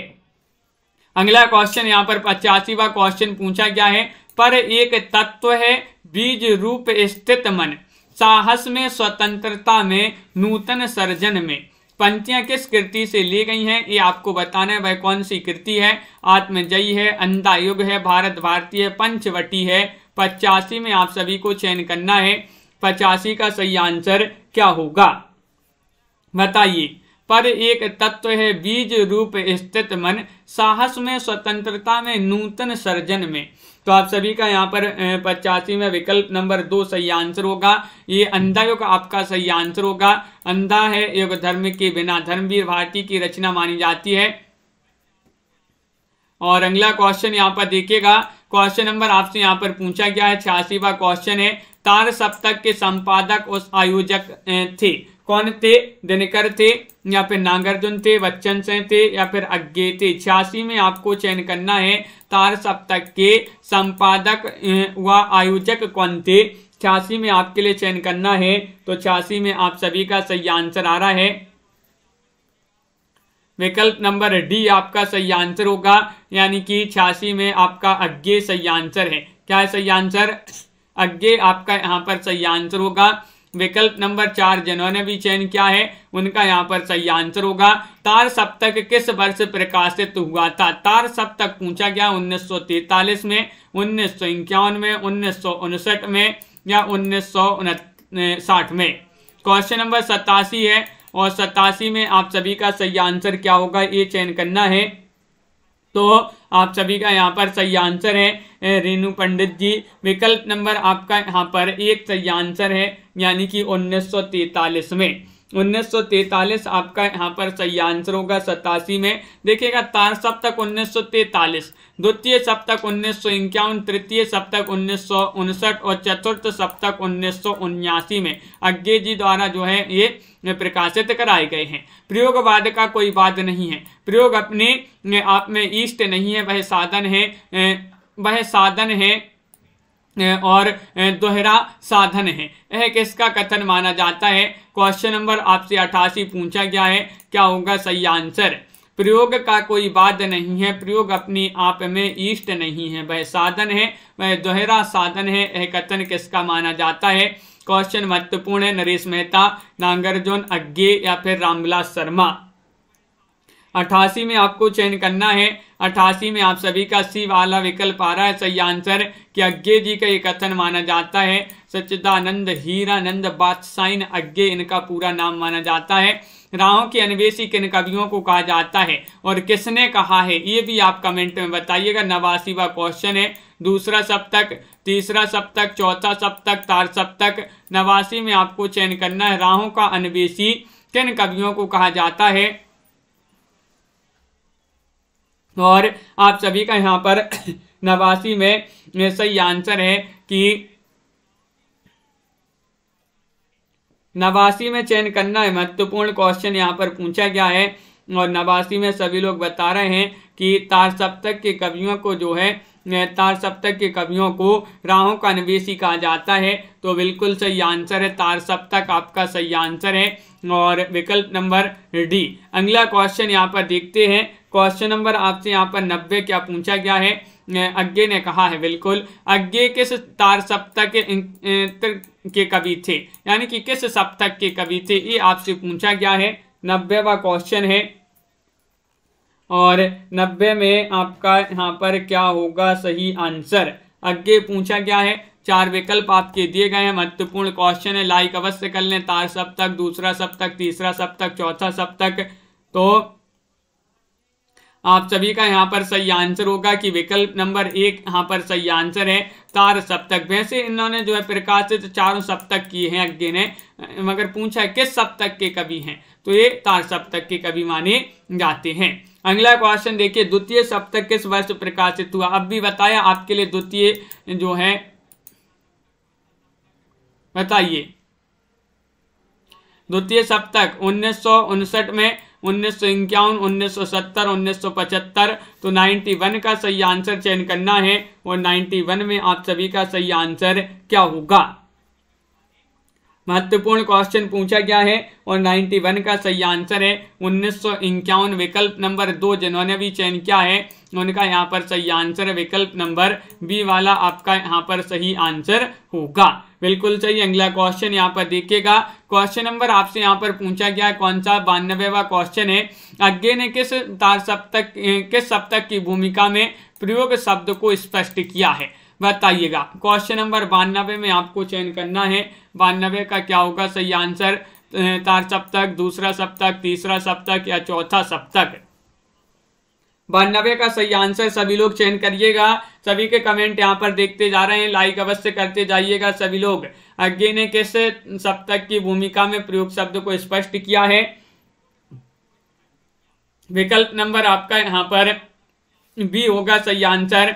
अगला क्वेश्चन यहाँ पर पचासीवा क्वेश्चन पूछा गया है पर एक तत्व है बीज रूप स्थित मन साहस में स्वतंत्रता में नूतन सर्जन में पंक्तियां किस कृति से ली गई हैं ये आपको बताना है वह कौन सी कृति है आत्मजयी है अंधा युग है भारत भारतीय पंचवटी है पचासी में आप सभी को चयन करना है पचासी का सही आंसर क्या होगा बताइए पर एक तत्व है बीज रूप स्थित मन साहस में स्वतंत्रता में नूतन सर्जन में तो आप सभी का यहाँ पर पचासी में विकल्प नंबर दो सही आंसर होगा ये अंधा युग आपका सही आंसर होगा अंधा है युग धर्म के बिना धर्मवीर भारती की रचना मानी जाती है और अगला क्वेश्चन यहाँ पर देखिएगा क्वेश्चन नंबर आपसे यहाँ पर पूछा गया है छियासीवा क्वेश्चन है तार सप्तक के संपादक और आयोजक थे कौन थे दिनकर थे या फिर नागार्जुन थे बच्चन से थे या फिर अज्ञे थे छियासी में आपको चयन करना है तार सप्तक के संपादक व आयोजक कौन थे छियासी में आपके लिए चयन करना है तो छियासी में आप सभी का सही आंसर आ रहा है विकल्प नंबर डी आपका सही आंसर होगा यानी कि छियासी में आपका अज्ञे सही आंसर है क्या है सही आंसर अज्ञे आपका यहाँ पर सही आंसर होगा विकल्प नंबर चार जिन्होंने भी चयन किया है उनका यहाँ पर सही आंसर होगा तार सप्तक किस वर्ष प्रकाशित हुआ था तार सप्तक पूछा गया 1943 में उन्नीस में उन्नीस में या उन्नीस में क्वेश्चन नंबर सतासी है और सतासी में आप सभी का सही आंसर क्या होगा ये चयन करना है तो आप सभी का यहाँ पर सही आंसर है रेणु पंडित जी विकल्प नंबर आपका यहाँ पर एक सही आंसर है यानी कि 1943 में 1943 आपका यहाँ पर सही आंसर होगा सतासी में देखिएगा तार सप्तक उन्नीस द्वितीय सप्तक उन्नीस तृतीय सप्तक उन्नीस और चतुर्थ सप्तक उन्नीस में अज्ञे जी द्वारा जो है ये प्रकाशित कराए गए हैं प्रयोगवाद का कोई वाद नहीं है प्रयोग अपने आप में ईष्ट नहीं है वह साधन है वह साधन है और दोहरा साधन है यह किसका कथन माना जाता है क्वेश्चन नंबर आपसे अठासी पूछा गया है क्या होगा सही आंसर प्रयोग का कोई वाद नहीं है प्रयोग अपने आप में इष्ट नहीं है वह साधन है वह दोहरा साधन है यह कथन किसका माना जाता है क्वेश्चन महत्वपूर्ण है नरेश मेहता नांगरजोन अज्ञे या फिर रामविलास शर्मा अट्ठासी में आपको चयन करना है अठासी में आप सभी का सी वाला विकल्प आ रहा है सही आंसर कि अज्ञे जी का ये कथन माना जाता है सच्चिदानंद हीरानंद बादशाइन अज्ञे इनका पूरा नाम माना जाता है राहों के अनवेशी किन कवियों को कहा जाता है और किसने कहा है ये भी आप कमेंट में बताइएगा नवासीवा क्वेश्चन है दूसरा सप्तक तीसरा सप्तक चौथा सप्तक तार सप्तक नवासी में आपको चयन करना है राहों का अनवेशी किन कवियों को कहा जाता है और आप सभी का यहाँ पर *coughs* नवासी में सही आंसर है कि नवासी में चयन करना है महत्वपूर्ण क्वेश्चन यहाँ पर पूछा गया है और नवासी में सभी लोग बता रहे हैं कि तार सप्तक के कवियों को जो है तार सप्तक के कवियों को राहों का निवेशी कहा जाता है तो बिल्कुल सही आंसर है तार सप्तक आपका सही आंसर है और विकल्प नंबर डी अगला क्वेश्चन यहाँ पर देखते हैं क्वेश्चन नंबर आपसे यहाँ पर नब्बे क्या पूछा गया है अज्ञे ने कहा है बिल्कुल अज्ञे किस तार सप्तक के कवि थे यानी कि किस सप्तक के कवि थे ये आपसे पूछा गया है नब्बेवा क्वेश्चन है और नब्बे में आपका यहाँ पर क्या होगा सही आंसर अग्ञे पूछा गया है चार विकल्प आपके दिए गए हैं महत्वपूर्ण क्वेश्चन है लाइक अवश्य कर लें तार सप्तक दूसरा सप्तक तीसरा सप्तक चौथा सप्तक तो आप सभी का यहाँ पर सही आंसर होगा कि विकल्प नंबर एक यहाँ पर सही आंसर है तार सप्तक वैसे इन्होंने जो है प्रकाशित चारों सप्तक किए हैं अज्ञे ने मगर पूछा है किस सप्तक के कवि हैं तो ये तार सप्तक के कवि माने जाते हैं अगला क्वेश्चन देखिए द्वितीय सप्तक किस वर्ष प्रकाशित हुआ अब भी बताया आपके लिए द्वितीय जो है बताइए द्वितीय सप्तक उन्नीस में उन्नीस सौ इक्यावन उन्नीस सौ सत्तर उन्नीस सौ पचहत्तर तो नाइन्टी वन का सही आंसर चयन करना है और नाइन्टी वन में आप सभी का सही आंसर क्या होगा महत्वपूर्ण क्वेश्चन पूछा गया है और 91 का सही आंसर है उन्नीस विकल्प नंबर दो जिन्होंने भी चयन किया है उनका यहाँ पर सही आंसर है विकल्प नंबर बी वाला आपका यहाँ पर सही आंसर होगा बिल्कुल सही अगला क्वेश्चन यहाँ पर देखिएगा क्वेश्चन नंबर आपसे यहाँ पर पूछा गया कौन सा बानवे क्वेश्चन है अज्ञे ने किस तार सप्तक किस सप्तक की भूमिका में प्रयोग शब्द को स्पष्ट किया है बताइएगा क्वेश्चन नंबर बानवे में आपको चयन करना है बानबे का क्या होगा सही आंसर तार सप्तक दूसरा सप्तक तीसरा सप्तक या चौथा सप्तक बानबे का सही आंसर सभी लोग चयन करिएगा सभी के कमेंट यहाँ पर देखते जा रहे हैं लाइक अवश्य करते जाइएगा सभी लोग अज्ञे ने कैसे सप्तक की भूमिका में प्रयोग शब्द को स्पष्ट किया है विकल्प नंबर आपका यहां पर बी होगा सही आंसर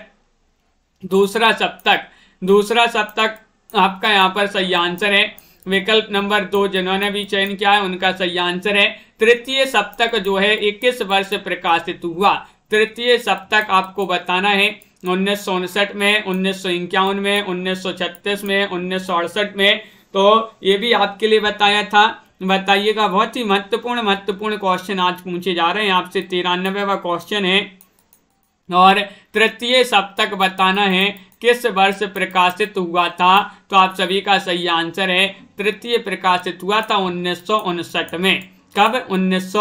दूसरा सप्तक दूसरा सप्तक आपका यहाँ पर सही आंसर है विकल्प नंबर दो जिन्होंने भी चयन किया है उनका सही आंसर है तृतीय सप्तक जो है इक्कीस वर्ष प्रकाशित हुआ तृतीय सप्तक आपको बताना है उन्नीस में उन्नीस में उन्नीस में उन्नीस में तो ये भी आपके लिए बताया था बताइएगा बहुत ही महत्वपूर्ण महत्वपूर्ण क्वेश्चन आज पूछे जा रहे हैं आपसे तिरानबेवा क्वेश्चन है और तृतीय सप्तक बताना है किस वर्ष प्रकाशित हुआ था तो आप सभी का सही आंसर है तृतीय प्रकाशित हुआ था उन्नीस में कब उन्नीस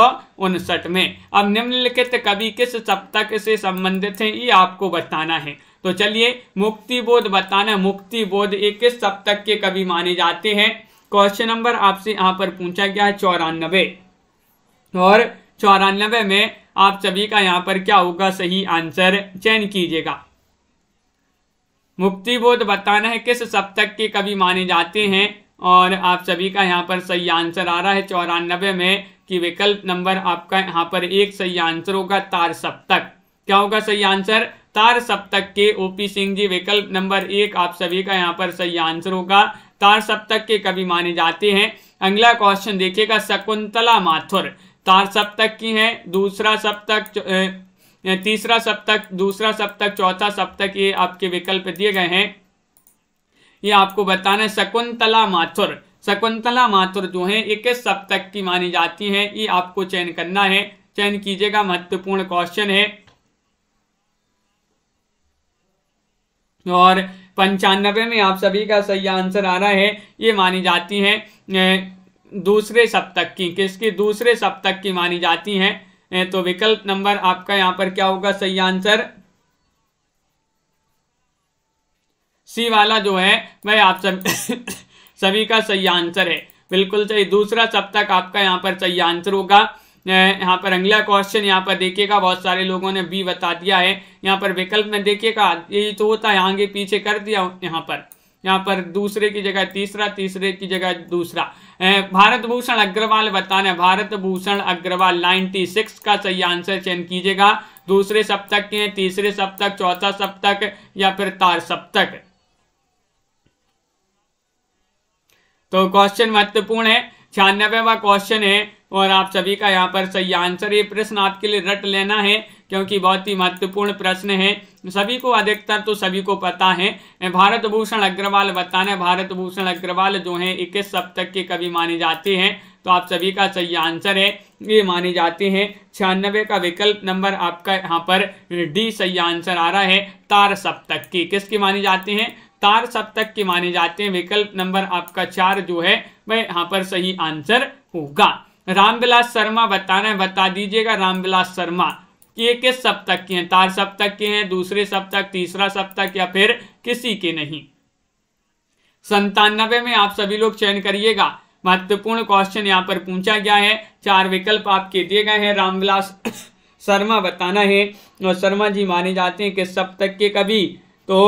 में अब निम्नलिखित कवि किस सप्तक से संबंधित है ये आपको बताना है तो चलिए मुक्ति बोध बताना मुक्ति बोध ये किस सप्तक के कवि माने जाते हैं क्वेश्चन नंबर आपसे यहाँ पर पूछा गया है चौरानबे और चौरानबे में आप सभी का यहाँ पर क्या होगा सही आंसर चयन कीजिएगा मुक्ति बोध बताना है किस सप्तक के कवि माने जाते हैं और आप सभी का यहाँ पर सही आंसर आ रहा है चौरानबे में कि विकल्प नंबर आपका यहाँ पर एक सही आंसर होगा तार सप्तक क्या होगा सही आंसर तार सप्तक के ओपी सिंह जी विकल्प नंबर एक आप सभी का यहाँ पर सही आंसर होगा तार सप्तक के कवि माने जाते हैं अगला क्वेश्चन देखिएगा शकुंतला माथुर तार सप्तक की है दूसरा सप्तक तीसरा सप्तक दूसरा सप्तक चौथा सप्तक ये आपके विकल्प दिए गए हैं ये आपको बताना है शकुंतला माथुर शकुंतला माथुर जो है एक सप्तक की मानी जाती है ये आपको चयन करना है चयन कीजिएगा महत्वपूर्ण क्वेश्चन है और पंचानबे में आप सभी का सही आंसर आ रहा है ये मानी जाती है दूसरे सप्तक की किसकी दूसरे सप्तक की मानी जाती है तो विकल्प नंबर आपका यहाँ पर क्या होगा सही आंसर सी वाला जो है वह आप सब *coughs* सभी का सही आंसर है बिल्कुल सही दूसरा सप्तक आपका यहाँ पर सही आंसर होगा यहाँ पर अगला क्वेश्चन यहाँ पर देखिएगा बहुत सारे लोगों ने बी बता दिया है यहाँ पर विकल्प में देखिएगा यही तो होता है आगे पीछे कर दिया यहाँ पर यहाँ पर दूसरे की जगह तीसरा तीसरे की जगह दूसरा भारत भूषण अग्रवाल बताना भारत भूषण अग्रवाल 96 का सही आंसर चयन कीजिएगा दूसरे सप्तक के तीसरे सप्तक चौथा सप्तक या फिर तार सप्तक तो क्वेश्चन महत्वपूर्ण है छियानवेवा क्वेश्चन है और आप सभी का यहाँ पर सही आंसर ये प्रश्न आपके लिए रट लेना है क्योंकि बहुत ही महत्वपूर्ण प्रश्न है सभी को अधिकतर तो सभी को पता है भारत भूषण अग्रवाल बताना भारत भूषण अग्रवाल जो है इक्कीस सप्तक के कवि माने जाते हैं तो आप सभी का सही आंसर है ये माने जाते हैं छियानबे का विकल्प नंबर आपका यहाँ पर डी सही आंसर आ रहा है तार सप्तक की किसकी मानी जाती हैं चार सप्तक के माने जाते हैं विकल्प नंबर आपका चार जो है वह यहाँ पर सही आंसर होगा रामविलास शर्मा बताना है बता दीजिएगा रामविलास शर्मा ये किस सप्तक के हैं तार सप्तक के हैं दूसरे सप्तक तीसरा सप्तक या फिर किसी के नहीं संतानवे में आप सभी लोग चयन करिएगा महत्वपूर्ण क्वेश्चन यहाँ पर पूछा गया है चार विकल्प आपके दिए गए हैं रामविलास *coughs* शर्मा बताना है और शर्मा जी माने जाते हैं किस सप्तक के कभी तो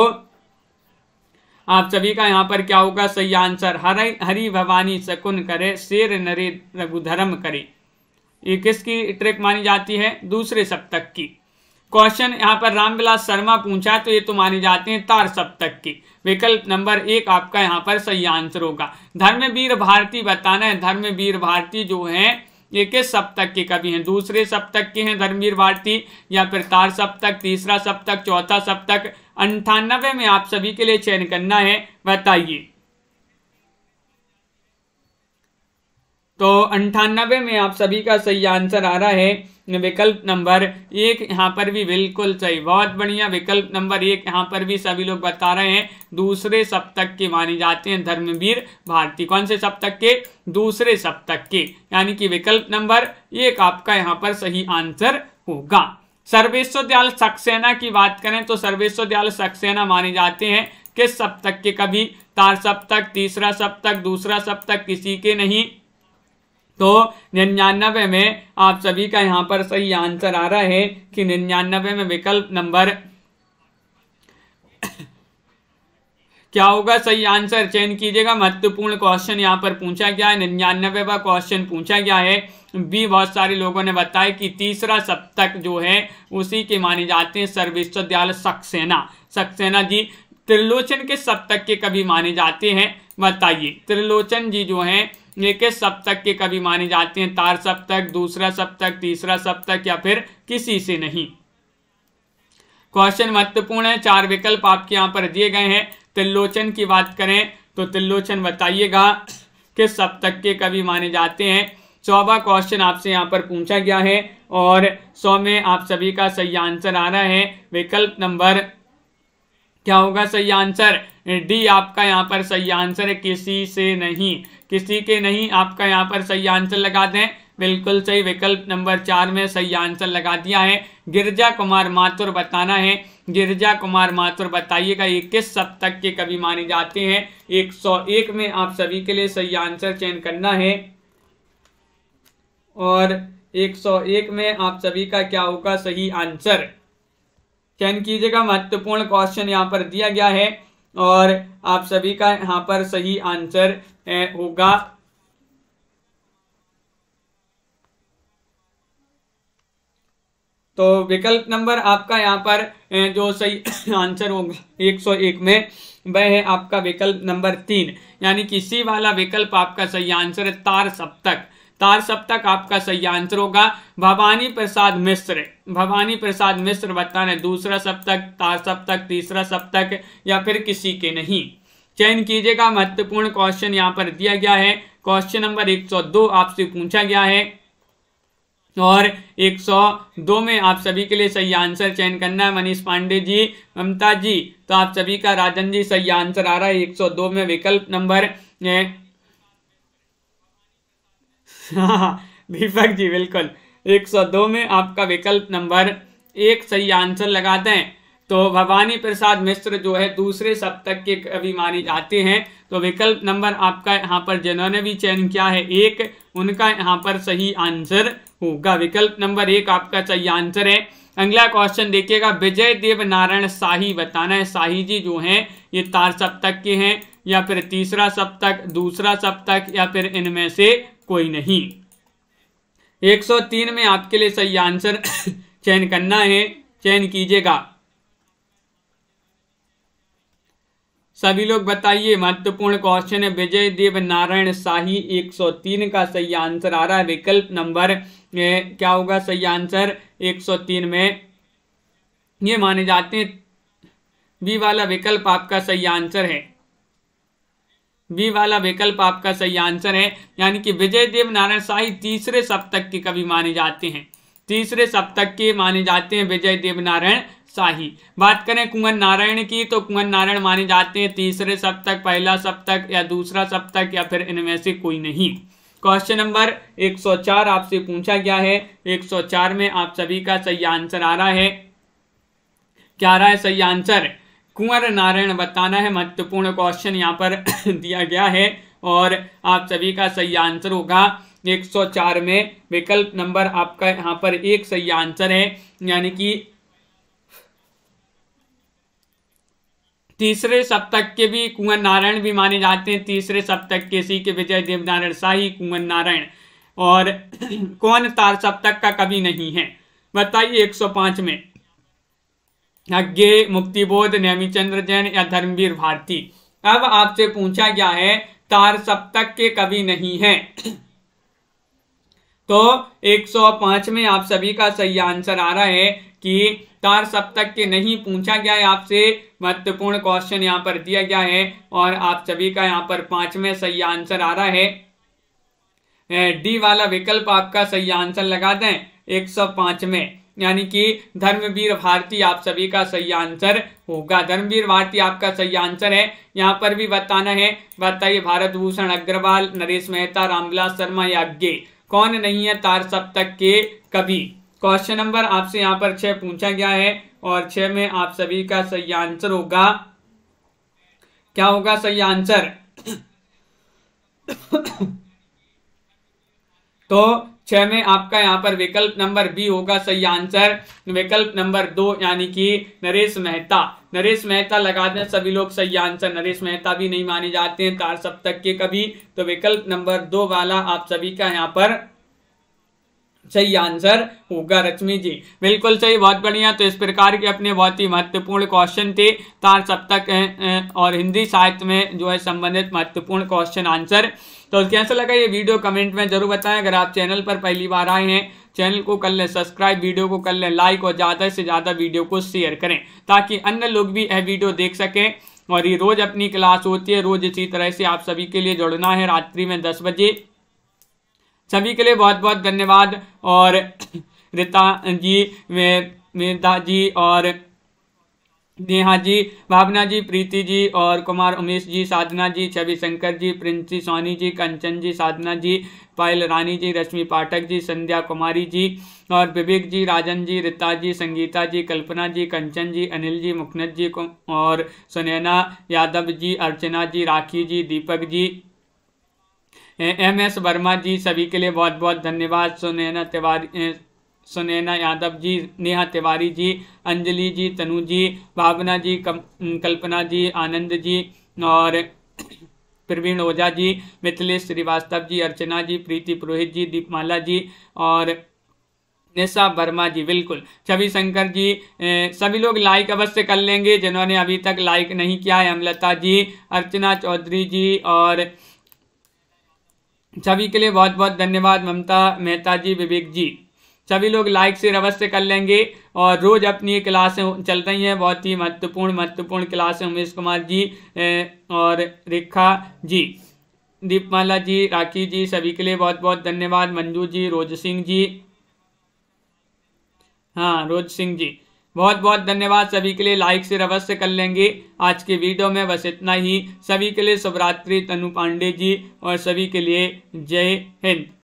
आप सभी का यहाँ पर क्या होगा सही आंसर हर हरि भवानी शकुन करे शेर नरे रघुधर्म करे ये किसकी ट्रिक मानी जाती है दूसरे सप्तक की क्वेश्चन यहाँ पर रामविलास शर्मा पूछा तो ये तो मानी जाते हैं तार सप्तक की विकल्प नंबर एक आपका यहाँ पर सही आंसर होगा धर्मवीर भारती बताना है धर्मवीर भारती जो है ये किस सप्तक के कवि हैं दूसरे सप्तक के हैं धर्मवीर भारती या फिर तार सप्तक तीसरा सप्तक चौथा सप्तक अंठानबे में आप सभी के लिए चयन करना है बताइए तो अंठानबे में आप सभी का सही आंसर आ रहा है विकल्प नंबर एक यहाँ पर भी बिल्कुल सही बहुत बढ़िया विकल्प नंबर एक यहाँ पर भी सभी लोग बता रहे हैं दूसरे सप्तक के माने जाते हैं धर्मवीर भारती कौन से सप्तक के दूसरे सप्तक के यानी कि विकल्प नंबर एक आपका यहाँ पर सही आंसर होगा सर्वेश्वर दयाल सक्सेना की बात करें तो सर्वेश्वर दयाल सक्सेना माने जाते हैं किस सप्तक के कभी तार सप्तक तीसरा सप्तक दूसरा सप्तक किसी के नहीं तो निन्यानवे में आप सभी का यहाँ पर सही आंसर आ रहा है कि निन्यानवे में विकल्प नंबर *coughs* क्या होगा सही आंसर चयन कीजिएगा महत्वपूर्ण क्वेश्चन यहाँ पर पूछा गया है का क्वेश्चन पूछा गया है भी बहुत सारे लोगों ने बताया कि तीसरा सप्तक जो है उसी के माने जाते हैं सर्विश्वविद्यालय सक्सेना सक्सेना जी त्रिलोचन के सप्तक के कभी माने जाते हैं बताइए त्रिलोचन जी जो हैं एक सप्तक के कवि माने जाते हैं तार सप्तक दूसरा सप्तक तीसरा सप्तक या फिर किसी से नहीं क्वेश्चन महत्वपूर्ण है चार विकल्प आपके यहां पर दिए गए हैं त्रिलोचन की बात करें तो त्रिलोचन बताइएगा किस सप्तक के कवि माने जाते हैं चौबा क्वेश्चन आपसे यहाँ पर पूछा गया है और सौ में आप सभी का सही आंसर आ रहा है विकल्प नंबर क्या होगा सही आंसर डी आपका यहाँ पर सही आंसर है किसी से नहीं किसी के नहीं आपका यहाँ पर सही आंसर लगा दें बिल्कुल सही विकल्प नंबर चार में सही आंसर लगा दिया है गिरजा कुमार माथुर बताना है गिरजा कुमार माथुर बताइएगा ये किस सप्तक के कवि माने जाते हैं 101 में आप सभी के लिए सही आंसर चयन करना है और 101 में आप सभी का क्या होगा सही आंसर चयन कीजिएगा महत्वपूर्ण क्वेश्चन यहाँ पर दिया गया है और आप सभी का यहाँ पर सही आंसर होगा तो विकल्प नंबर आपका यहाँ पर जो सही *coughs* आंसर होगा 101 में वह है आपका विकल्प नंबर तीन यानी कि सी वाला विकल्प आपका सही आंसर है तार सप्तक तार सप्तक आपका सही आंसर होगा भवानी प्रसाद मिश्र भवानी प्रसाद मिश्र रहे दूसरा सप्तक तार सप्तक तीसरा सप्तक या फिर किसी के नहीं चयन कीजिएगा महत्वपूर्ण क्वेश्चन यहाँ पर दिया गया है क्वेश्चन नंबर 102 आपसे पूछा गया है और 102 में आप सभी के लिए सही आंसर चयन करना है मनीष पांडे जी ममता जी तो आप सभी का राजन जी सही आंसर आ रहा है 102 में विकल्प नंबर *laughs* दीपक जी बिल्कुल 102 में आपका विकल्प नंबर एक सही आंसर लगाते हैं तो भवानी प्रसाद मिश्र जो है दूसरे सप्तक के कवि माने जाते हैं तो विकल्प नंबर आपका यहाँ पर जिन्होंने भी चयन किया है एक उनका यहाँ पर सही आंसर होगा विकल्प नंबर एक आपका सही आंसर है अगला क्वेश्चन देखिएगा विजय देव नारायण शाही बताना है शाही जी जो हैं ये तार सप्तक के हैं या फिर तीसरा सप्तक दूसरा सप्तक या फिर इनमें से कोई नहीं 103 में आपके लिए सही आंसर *coughs* चयन करना है चयन कीजिएगा सभी लोग बताइए महत्वपूर्ण क्वेश्चन है विजय देव नारायण शाही 103 का सही आंसर आ रहा है विकल्प नंबर क्या होगा सही आंसर 103 में ये माने जाते हैं बी वाला विकल्प आपका सही आंसर है बी वाला विकल्प आपका सही आंसर है यानी कि विजय देव नारायण शाही तीसरे सप्तक के कवि माने जाते हैं तीसरे सप्तक के माने जाते हैं विजय देवनारायण शाही बात करें कुंवर नारायण की तो कुंवर नारायण माने जाते हैं तीसरे सप्तक पहला सप्तक या दूसरा सप्तक या फिर इनमें से कोई नहीं क्वेश्चन नंबर 104 आपसे पूछा गया है 104 में आप सभी का सही आंसर आ रहा है क्या आ रहा है सही आंसर कुंवर नारायण बताना है महत्वपूर्ण क्वेश्चन यहाँ पर *coughs* दिया गया है और आप सभी का सही आंसर होगा 104 में विकल्प नंबर आपका यहां पर एक सही आंसर है यानी कि तीसरे सप्तक के भी कुंवर नारायण भी माने जाते हैं तीसरे सप्तक के सी के विजय देवनारायण शाही कुंवर नारायण और *clears throat* कौन तार सप्तक का कवि नहीं है बताइए 105 में अज्ञे मुक्तिबोध नैमीचंद्र जैन या धर्मवीर भारती अब आपसे पूछा गया है तार सप्तक के कवि नहीं है *clears throat* तो 105 में आप सभी का सही आंसर आ रहा है कि तार सप्तक के नहीं पूछा गया है आपसे महत्वपूर्ण क्वेश्चन यहाँ पर दिया गया है और आप सभी का यहाँ पर पांचवें सही आंसर आ रहा है डी वाला विकल्प आपका सही आंसर लगा दें एक सौ पांच में यानी कि धर्मवीर भारती आप सभी का सही आंसर होगा धर्मवीर भारती आपका सही आंसर है यहाँ पर भी बताना है बताइए भारत भूषण अग्रवाल नरेश मेहता रामविलास शर्मा या अज्ञे कौन नहीं है तार सप्तक के कवि क्वेश्चन नंबर आपसे यहाँ पर छह पूछा गया है और छह में आप सभी का सही आंसर होगा क्या होगा सही आंसर *coughs* तो छह में आपका यहाँ पर विकल्प नंबर बी होगा सही आंसर विकल्प नंबर दो यानी कि नरेश मेहता नरेश मेहता लगा दें सभी लोग सही आंसर नरेश मेहता भी नहीं माने जाते हैं तार सप्तक के कभी तो विकल्प नंबर दो वाला आप सभी का यहाँ पर सही आंसर होगा रश्मि जी बिल्कुल सही बहुत बढ़िया तो इस प्रकार के अपने बहुत ही महत्वपूर्ण क्वेश्चन थे तार सप्तक और हिंदी साहित्य में जो है संबंधित महत्वपूर्ण क्वेश्चन आंसर तो कैसा लगा ये वीडियो कमेंट में जरूर बताएं अगर आप चैनल पर पहली बार आए हैं चैनल को कर लें सब्सक्राइब वीडियो को कर लें लाइक और ज़्यादा से ज़्यादा वीडियो को शेयर करें ताकि अन्य लोग भी यह वीडियो देख सकें और ये रोज़ अपनी क्लास होती है रोज़ इसी तरह से आप सभी के लिए जुड़ना है रात्रि में दस बजे सभी के लिए बहुत बहुत धन्यवाद और रिता जी मेदा जी और नेहा जी भावना जी प्रीति जी और कुमार उमेश जी साधना जी छवि शंकर जी प्रिंसी सोनी जी कंचन जी साधना जी पायल रानी जी रश्मि पाठक जी संध्या कुमारी जी और विवेक जी राजन जी रिता जी संगीता जी कल्पना जी कंचन जी अनिल जी मुखनत जी और सुनैना यादव जी अर्चना जी राखी जी दीपक जी एम एस वर्मा जी सभी के लिए बहुत बहुत धन्यवाद सुनैना तिवारी सुनैना यादव जी नेहा तिवारी जी अंजलि जी तनु जी भावना जी कल्पना जी आनंद जी और *clears throat* प्रवीण ओझा जी मिथिलेश श्रीवास्तव जी अर्चना जी प्रीति पुरोहित जी दीपमाला जी और निशा वर्मा जी बिल्कुल छवि शंकर जी ए, सभी लोग लाइक अवश्य कर लेंगे जिन्होंने अभी तक लाइक नहीं किया है अमलता जी अर्चना चौधरी जी और छवि के लिए बहुत बहुत धन्यवाद ममता मेहता जी विवेक जी सभी लोग लाइक शेयर अवश्य कर लेंगे और रोज़ अपनी क्लासें चल रही हैं बहुत ही महत्वपूर्ण महत्वपूर्ण क्लासें उमेश कुमार जी और रेखा जी दीपमाला जी राखी जी सभी के लिए बहुत बहुत धन्यवाद मंजू जी रोज सिंह जी हाँ रोज सिंह जी बहुत बहुत धन्यवाद सभी के लिए लाइक से अवश्य कर लेंगे आज के वीडियो में बस इतना ही सभी के लिए शुभरात्रि तनु पांडे जी और सभी के लिए जय हिंद